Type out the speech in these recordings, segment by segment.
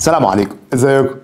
السلام عليكم ازيكم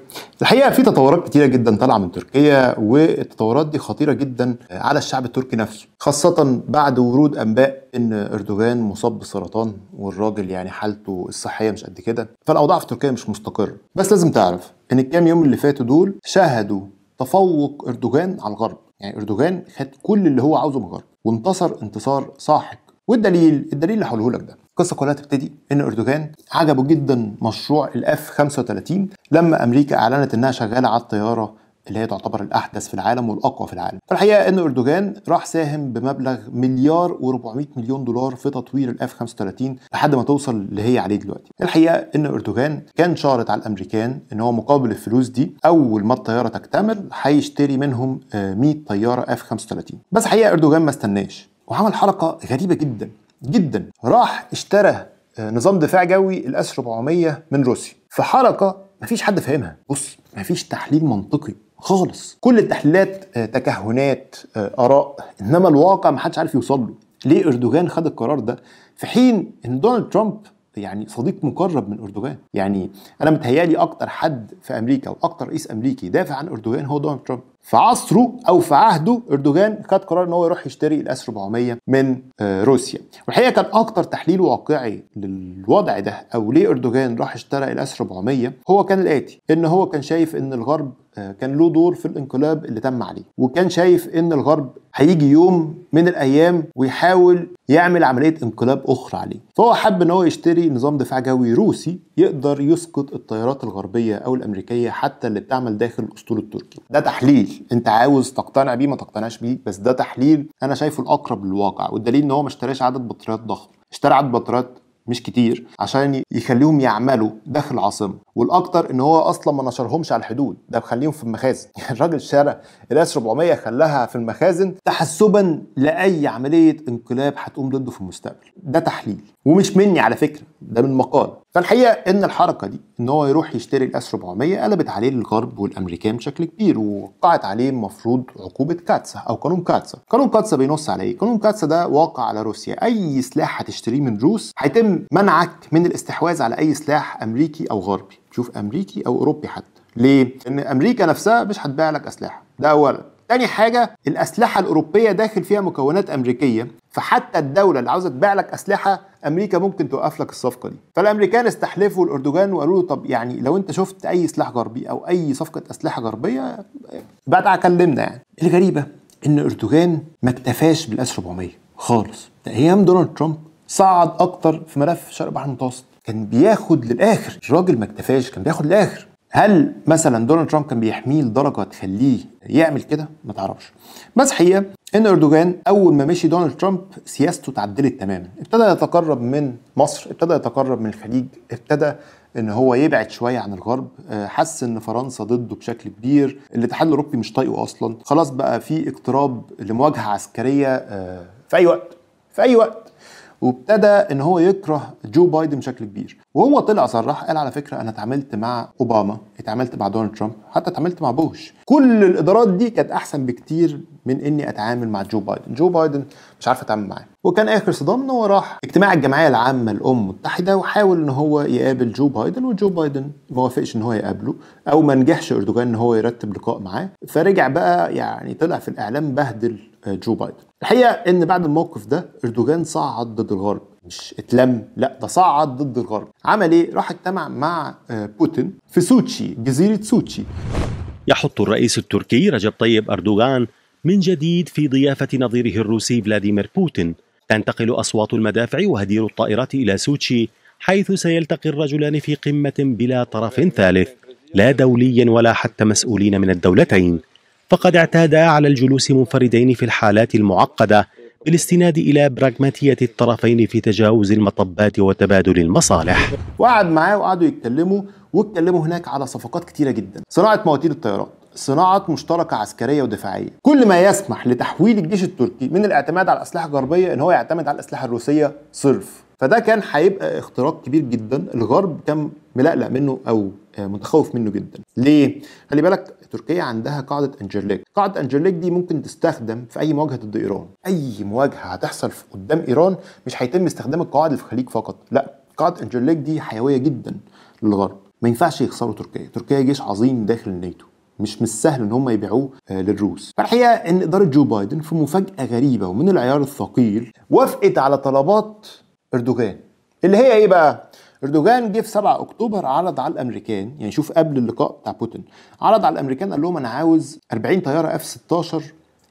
الحقيقه في تطورات كتيره جدا طالعه من تركيا والتطورات دي خطيره جدا على الشعب التركي نفسه خاصه بعد ورود انباء ان اردوغان مصاب بالسرطان والراجل يعني حالته الصحيه مش قد كده فالاوضاع في تركيا مش مستقره بس لازم تعرف ان الكام يوم اللي فاتوا دول شهدوا تفوق اردوغان على الغرب يعني اردوغان خد كل اللي هو عاوزه من الغرب وانتصر انتصار ساحق والدليل الدليل اللي هقوله لك ده القصه كلها تبتدي ان اردوغان عجبه جدا مشروع الاف 35 لما امريكا اعلنت انها شغاله على الطياره اللي هي تعتبر الاحدث في العالم والاقوى في العالم. الحقيقه ان اردوغان راح ساهم بمبلغ مليار و400 مليون دولار في تطوير الاف 35 لحد ما توصل اللي هي عليه دلوقتي. الحقيقه ان اردوغان كان شارط على الامريكان ان هو مقابل الفلوس دي اول ما الطياره تكتمل هيشتري منهم 100 آه، طياره اف 35. بس الحقيقه اردوغان ما استناش وعمل حركه غريبه جدا جدا راح اشترى آه، نظام دفاع جوي الاس 400 من روسيا في حركه مفيش حد فاهمها بص مفيش تحليل منطقي خالص كل التحليلات آه، تكهنات آه، اراء انما الواقع محدش عارف يوصل له ليه اردوغان خد القرار ده في حين ان دونالد ترامب يعني صديق مقرب من اردوغان يعني انا متهيالي اكتر حد في امريكا واكتر رئيس امريكي دافع عن اردوغان هو دونالد ترامب في عصره او في عهده اردوغان خد قرار ان هو يروح يشتري الاس 400 من آه، روسيا والحقيقه كان اكتر تحليل واقعي للوضع ده او ليه اردوغان راح اشترى الاس 400 هو كان الاتي ان هو كان شايف ان الغرب آه، كان له دور في الانقلاب اللي تم عليه وكان شايف ان الغرب هيجي يوم من الايام ويحاول يعمل عمليه انقلاب اخرى عليه فهو حب ان هو يشتري نظام دفاع جوي روسي يقدر يسقط الطيارات الغربيه او الامريكيه حتى اللي بتعمل داخل الاسطول التركي ده تحليل انت عاوز تقتنع بيه ما تقتنعش بيه بس ده تحليل انا شايفه الاقرب للواقع والدليل ان هو ما اشتراش عدد بطاريات ضخم اشترى عدد بطاريات مش كتير عشان يخليهم يعملوا داخل العاصمه والاكتر ان هو اصلا ما نشرهمش على الحدود ده مخليهم في المخازن يعني الراجل شارع الاس 400 خلاها في المخازن تحسبا لاي عمليه انقلاب هتقوم ضده في المستقبل ده تحليل ومش مني على فكره ده من مقال فالحقيقه ان الحركه دي ان هو يروح يشتري الاس 400 قلبت عليه الغرب والامريكان بشكل كبير ووقعت عليه المفروض عقوبه كاتسا او قانون كاتسا قانون كاتسا بينص على ايه قانون كاتسا ده واقع على روسيا اي سلاح هتشتريه من روس هيتم منعك من الاستحواذ على اي سلاح امريكي او غربي شوف امريكي او اوروبي حتى ليه ان امريكا نفسها مش هتبيع لك اسلحه ده اولا تاني حاجه الاسلحه الاوروبيه داخل فيها مكونات امريكيه فحتى الدوله اللي عاوزه تبيع لك اسلحه امريكا ممكن توقف لك الصفقه دي فالامريكان استحلفوا الاردوغان وقالوا له طب يعني لو انت شفت اي سلاح غربي او اي صفقه اسلحه غربيه بعد كلمنا يعني الغريبه ان اردوغان ما اكتفاش بالاس 400 خالص ايام دونالد ترامب صعد اكتر في ملف شرق البحر المتوسط كان بياخد للاخر الراجل ما اكتفاش كان بياخد للاخر هل مثلا دونالد ترامب كان بيحميه لدرجه تخليه يعمل كده؟ ما تعرفش. بس حقيقه ان اردوغان اول ما مشي دونالد ترامب سياسته اتعدلت تماما، ابتدى يتقرب من مصر، ابتدى يتقرب من الخليج، ابتدى ان هو يبعد شويه عن الغرب، آه، حس ان فرنسا ضده بشكل كبير، الاتحاد الاوروبي مش طايقه اصلا، خلاص بقى في اقتراب لمواجهه عسكريه آه، في اي وقت، في اي وقت. وابتدى ان هو يكره جو بايدن بشكل كبير وهو طلع صرح قال على فكره انا اتعاملت مع اوباما اتعاملت مع دونالد ترامب حتى اتعاملت مع بوش كل الادارات دي كانت احسن بكتير من اني اتعامل مع جو بايدن جو بايدن مش عارف اتعامل معاه وكان اخر صدام ان هو راح اجتماع الجمعيه العامه الامم المتحده وحاول ان هو يقابل جو بايدن وجو بايدن ما وافقش ان هو يقابله او ما نجحش اردوغان ان هو يرتب لقاء معاه فرجع بقى يعني طلع في الاعلام بهدل جو بايدن الحقيقه ان بعد الموقف ده اردوغان صعد ضد الغرب مش اتلم لا ده صعد ضد الغرب عمل ايه راح اجتمع مع آه، بوتين في سوتشي جزيره سوتشي يحط الرئيس التركي رجب طيب اردوغان من جديد في ضيافه نظيره الروسي فلاديمير بوتين تنتقل اصوات المدافع وهدير الطائرات الى سوتشي حيث سيلتقي الرجلان في قمه بلا طرف ثالث لا دوليا ولا حتى مسؤولين من الدولتين فقد اعتادا على الجلوس منفردين في الحالات المعقدة بالاستناد إلى براغماتية الطرفين في تجاوز المطبات وتبادل المصالح وقعد معاه وقعدوا يتكلموا واتكلموا هناك على صفقات كتيرة جدا صناعة مواتير الطيران، صناعة مشتركة عسكرية ودفاعية كل ما يسمح لتحويل الجيش التركي من الاعتماد على الأسلحة الغربية إن هو يعتمد على الأسلحة الروسية صرف فده كان هيبقى اختراق كبير جدا الغرب كان ملقلق منه او متخوف منه جدا ليه خلي بالك تركيا عندها قاعده انجرليك قاعده انجرليك دي ممكن تستخدم في اي مواجهه ضد ايران اي مواجهه هتحصل قدام ايران مش هيتم استخدام القواعد اللي في الخليج فقط لا قاعده انجرليك دي حيويه جدا للغرب ما ينفعش يخسروا تركيا تركيا جيش عظيم داخل الناتو مش مش سهل ان هم يبيعوه آه، للروس فالحقيقه ان اداره جو بايدن في مفاجاه غريبه ومن العيار الثقيل وافقت على طلبات اردوغان اللي هي ايه بقى اردوغان جه في 7 اكتوبر عرض على الامريكان يعني شوف قبل اللقاء بتاع بوتين عرض على الامريكان قال لهم انا عاوز 40 طياره اف 16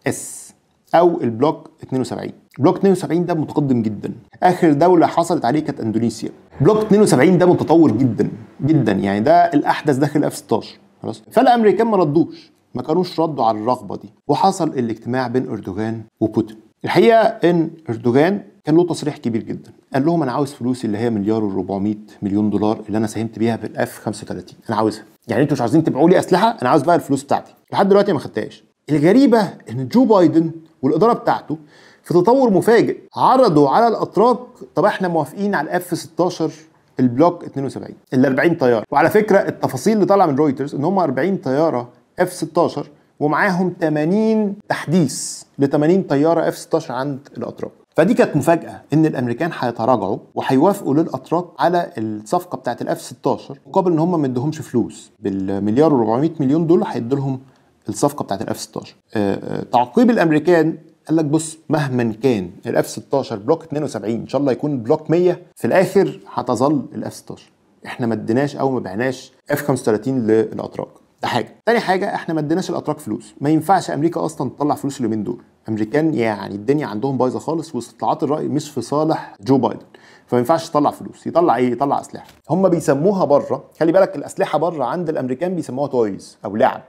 اس او البلوك 72 بلوك 72 ده متقدم جدا اخر دوله حصلت عليه كانت اندونيسيا بلوك 72 ده متطور جدا جدا يعني ده الاحدث داخل اف 16 خلاص فالامريكان ما ردوش ما كانوش ردوا على الرغبه دي وحصل الاجتماع بين اردوغان وبوتين الحقيقه ان اردوغان كان له تصريح كبير جدا قال لهم انا عاوز فلوسي اللي هي مليار و400 مليون دولار اللي انا ساهمت بيها في الاف 35 انا عاوزها يعني انتوا مش عايزين تبيعوا لي اسلحه انا عاوز بقى الفلوس بتاعتي لحد دلوقتي ما خدتهاش الغريبه ان جو بايدن والاداره بتاعته في تطور مفاجئ عرضوا على الاتراك طب احنا موافقين على الاف 16 البلوك 72 ال 40 طياره وعلى فكره التفاصيل اللي طالعه من رويترز ان هم 40 طياره اف 16 ومعاهم 80 تحديث ل 80 طياره اف 16 عند الاتراك فدي كانت مفاجأة إن الأمريكان هيتراجعوا وهيوافقوا للأتراك على الصفقة بتاعة الأف 16 مقابل إن هم ما ادوهمش فلوس بالمليار و400 مليون دول هيدوا لهم الصفقة بتاعة الأف 16 تعقيب الأمريكان قال لك بص مهما كان الاف 16 بلوك 72 ان شاء الله يكون بلوك 100 في الاخر هتظل الاف 16 احنا ما اديناش او ما بعناش اف 35 للاتراك ده حاجه تاني حاجه احنا ما اديناش الاتراك فلوس ما ينفعش امريكا اصلا تطلع فلوس اليومين دول امريكان يعني الدنيا عندهم بايظه خالص واستطلاعات الراي مش في صالح جو بايدن فما ينفعش يطلع فلوس يطلع ايه يطلع اسلحه هم بيسموها بره خلي بالك الاسلحه بره عند الامريكان بيسموها تويز او لعب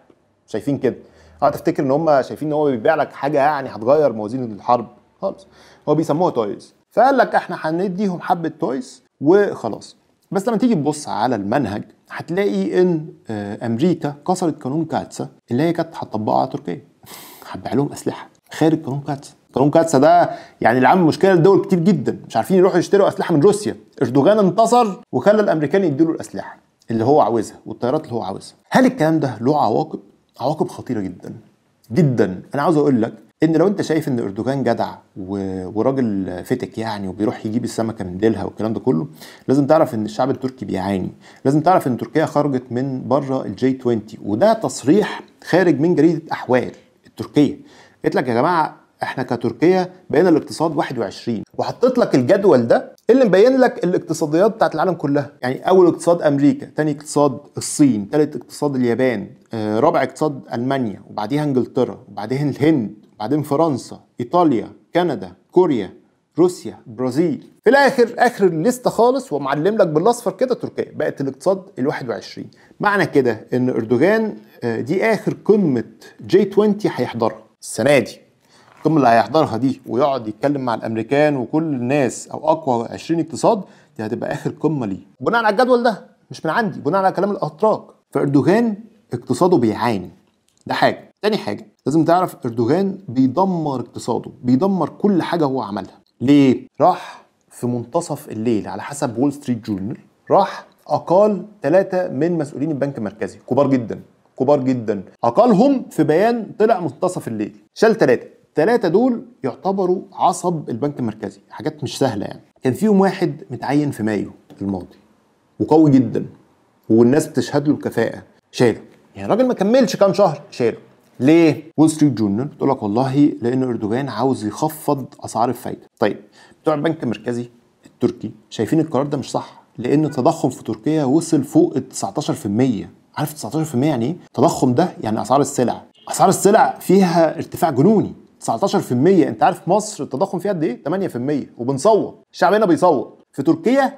شايفين كده اه تفتكر ان هم شايفين ان هو بيبيع لك حاجه يعني هتغير موازين الحرب خالص هو بيسموها تويز فقال لك احنا هنديهم حبه تويز وخلاص بس لما تيجي تبص على المنهج هتلاقي ان آه، امريكا كسرت قانون كاتسا اللي هي كانت هتطبقه على تركيا هتبيع لهم اسلحه خارج قانون كاتسا قانون كاتسا ده يعني اللي عامل مشكله لدول كتير جدا مش عارفين يروحوا يشتروا اسلحه من روسيا اردوغان انتصر وخلى الامريكان يديله الاسلحه اللي هو عاوزها والطيارات اللي هو عاوزها هل الكلام ده له عواقب عواقب خطيره جدا جدا انا عاوز اقول لك ان لو انت شايف ان اردوغان جدع و... وراجل فتك يعني وبيروح يجيب السمكه من ديلها والكلام ده كله لازم تعرف ان الشعب التركي بيعاني لازم تعرف ان تركيا خرجت من بره الجي 20 وده تصريح خارج من جريده احوال التركيه قالت لك يا جماعه احنا كتركيا بقينا الاقتصاد 21 وحطيت لك الجدول ده اللي مبين لك الاقتصاديات بتاعت العالم كلها يعني اول اقتصاد امريكا ثاني اقتصاد الصين ثالث اقتصاد اليابان آه، رابع اقتصاد المانيا وبعديها انجلترا وبعدين الهند وبعدين فرنسا ايطاليا كندا كوريا روسيا برازيل في الاخر اخر الليسته خالص ومعلم لك بالاصفر كده تركيا بقت الاقتصاد ال21 معنى كده ان اردوغان آه، دي اخر قمه جي 20 هيحضرها السنه دي القمه اللي هيحضرها دي ويقعد يتكلم مع الامريكان وكل الناس او اقوى 20 اقتصاد دي هتبقى اخر قمه ليه بناء على الجدول ده مش من عندي بناء على كلام الاتراك فاردوغان اقتصاده بيعاني ده حاجه تاني حاجه لازم تعرف اردوغان بيدمر اقتصاده بيدمر كل حاجه هو عملها ليه راح في منتصف الليل على حسب وول ستريت جورنال راح اقال ثلاثه من مسؤولين البنك المركزي كبار جدا كبار جدا اقالهم في بيان طلع منتصف الليل شال ثلاثه الثلاثه دول يعتبروا عصب البنك المركزي حاجات مش سهله يعني كان فيهم واحد متعين في مايو الماضي وقوي جدا والناس بتشهد له الكفاءه شاله يعني الراجل ما كملش كام شهر شاله ليه؟ وول ستريت جورنال بتقول لك والله لان اردوغان عاوز يخفض اسعار الفايده. طيب بتوع البنك المركزي التركي شايفين القرار ده مش صح لان التضخم في تركيا وصل فوق ال 19% عارف 19% يعني ايه؟ التضخم ده يعني اسعار السلع. اسعار السلع فيها ارتفاع جنوني 19% انت عارف مصر التضخم فيها قد ايه 8% وبنصوت الشعب هنا بيصوت في تركيا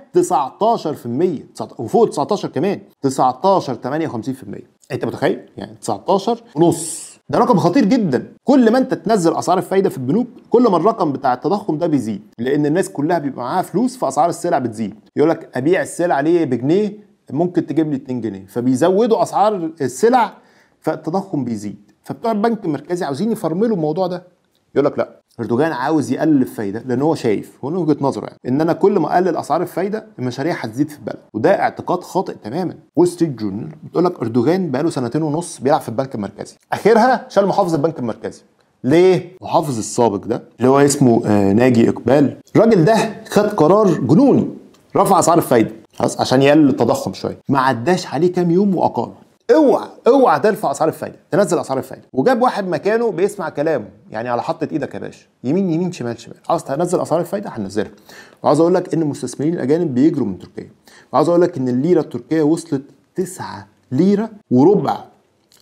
19% وفوق 19 كمان 19 58% انت متخيل يعني 19 ونص ده رقم خطير جدا كل ما انت تنزل اسعار الفايده في البنوك كل ما الرقم بتاع التضخم ده بيزيد لان الناس كلها بيبقى معاها فلوس فاسعار السلع بتزيد يقول لك ابيع السلع ليه بجنيه ممكن تجيب لي 2 جنيه فبيزودوا اسعار السلع فالتضخم بيزيد فبتوع البنك المركزي عاوزين يفرملوا الموضوع ده يقول لك لا اردوغان عاوز يقلل الفايده لان هو شايف هو وجهه نظره يعني ان انا كل ما اقلل اسعار الفايده المشاريع هتزيد في البلد وده اعتقاد خاطئ تماما وول ستريت جورنال بتقول لك اردوغان بقاله سنتين ونص بيلعب في البنك المركزي اخرها شال محافظ البنك المركزي ليه؟ محافظ السابق ده اللي هو اسمه آه ناجي اقبال الراجل ده خد قرار جنوني رفع اسعار الفايده خلاص عشان يقلل التضخم شويه ما عداش عليه كام يوم واقاله اوعى اوعى ترفع اسعار الفايده تنزل اسعار الفايده وجاب واحد مكانه بيسمع كلامه يعني على حطه ايدك يا باشا يمين يمين شمال شمال عاوز تنزل اسعار الفايده هننزلها وعاوز اقول لك ان المستثمرين الاجانب بيجروا من تركيا وعاوز اقول لك ان الليره التركيه وصلت 9 ليره وربع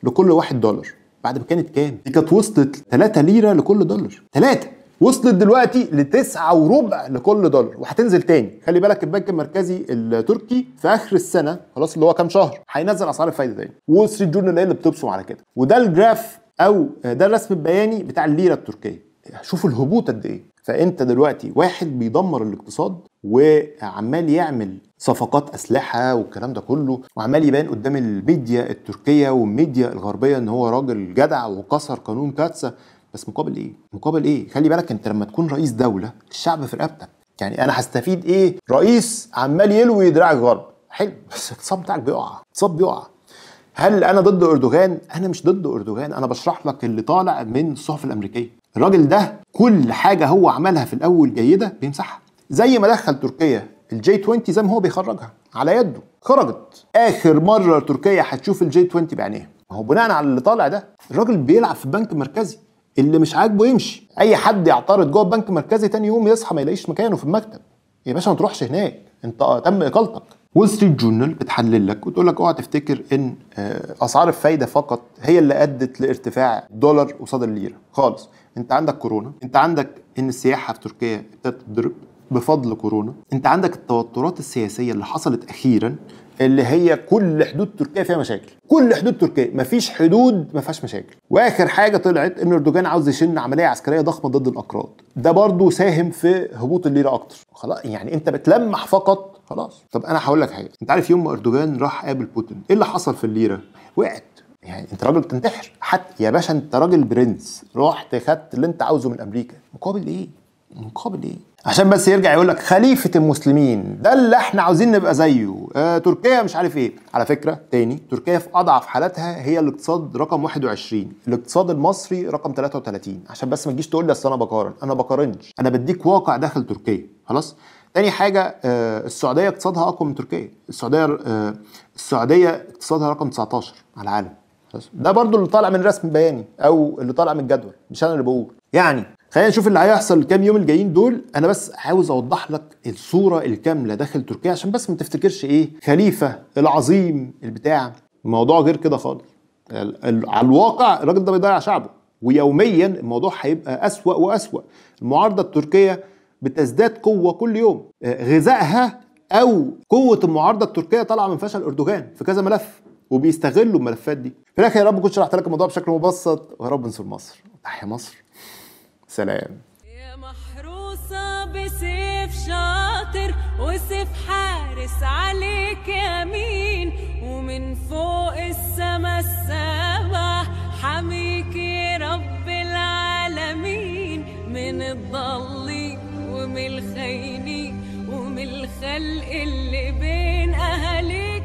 لكل واحد دولار بعد ما كانت كام؟ دي كانت وصلت 3 ليره لكل دولار 3 وصلت دلوقتي لتسعة وربع لكل دولار وهتنزل تاني خلي بالك البنك المركزي التركي في اخر السنه خلاص اللي هو كام شهر هينزل اسعار الفايده تاني وول ستريت جورنال اللي بتبصم على كده وده الجراف او ده الرسم البياني بتاع الليره التركيه شوف الهبوط قد ايه فانت دلوقتي واحد بيدمر الاقتصاد وعمال يعمل صفقات اسلحه والكلام ده كله وعمال يبان قدام الميديا التركيه والميديا الغربيه ان هو راجل جدع وكسر قانون كاتسا بس مقابل ايه مقابل ايه خلي بالك انت لما تكون رئيس دوله الشعب في رقبتك يعني انا هستفيد ايه رئيس عمال يلوي دراعك الغرب حلو بس الاقتصاد بتاعك بيقع الاقتصاد بيقع هل انا ضد اردوغان انا مش ضد اردوغان انا بشرح لك اللي طالع من الصحف الامريكيه الراجل ده كل حاجه هو عملها في الاول جيده بيمسحها زي ما دخل تركيا الجي 20 زي ما هو بيخرجها على يده خرجت اخر مره تركيا هتشوف الجي 20 بعينيها هو بناء على اللي طالع ده الراجل بيلعب في البنك المركزي اللي مش عاجبه يمشي اي حد يعترض جوه البنك المركزي تاني يوم يصحى ما يلاقيش مكانه في المكتب يا باشا ما تروحش هناك انت آه، تم اقالتك وول ستريت جورنال بتحلل لك وتقول لك اوعى تفتكر ان آه، اسعار الفايده فقط هي اللي ادت لارتفاع الدولار قصاد الليره خالص انت عندك كورونا انت عندك ان السياحه في تركيا ابتدت تضرب بفضل كورونا انت عندك التوترات السياسيه اللي حصلت اخيرا اللي هي كل حدود تركيا فيها مشاكل كل حدود تركيا مفيش حدود ما فيهاش مشاكل واخر حاجه طلعت ان اردوغان عاوز يشن عمليه عسكريه ضخمه ضد الاكراد ده برضه ساهم في هبوط الليره اكتر خلاص يعني انت بتلمح فقط خلاص طب انا هقول لك حاجه انت عارف يوم ما اردوغان راح قابل بوتين ايه اللي حصل في الليره وقعت يعني انت راجل بتنتحر حتى يا باشا انت راجل برنس رحت خدت اللي انت عاوزه من امريكا مقابل ايه مقابل ايه عشان بس يرجع يقول لك خليفه المسلمين ده اللي احنا عاوزين نبقى زيه آه تركيا مش عارف ايه على فكره تاني تركيا في اضعف حالاتها هي الاقتصاد رقم 21 الاقتصاد المصري رقم 33 عشان بس ما تجيش تقول لي اصل انا بقارن انا بقارنش انا بديك واقع داخل تركيا خلاص تاني حاجه آه السعوديه اقتصادها اقوى من تركيا السعوديه آه السعوديه اقتصادها رقم 19 على العالم ده برضو اللي طالع من رسم بياني او اللي طالع من الجدول مش انا اللي بقول يعني خلينا نشوف اللي هيحصل الكام يوم الجايين دول انا بس عاوز اوضح لك الصوره الكامله داخل تركيا عشان بس ما تفتكرش ايه خليفه العظيم البتاع الموضوع غير كده خالص على الواقع الراجل ده بيضيع شعبه ويوميا الموضوع هيبقى اسوا واسوا المعارضه التركيه بتزداد قوه كل يوم آه، غذائها او قوه المعارضه التركيه طالعه من فشل اردوغان في كذا ملف وبيستغلوا الملفات دي في الاخر يا رب كنت شرحت لك الموضوع بشكل مبسط ويا رب ننصر مصر تحيا مصر سلام يا محروسة بسيف شاطر وسيف حارس عليك يمين ومن فوق السما السبع حميك يا رب العالمين من الضل ومن الخيني ومن الخلق اللي بين أهلين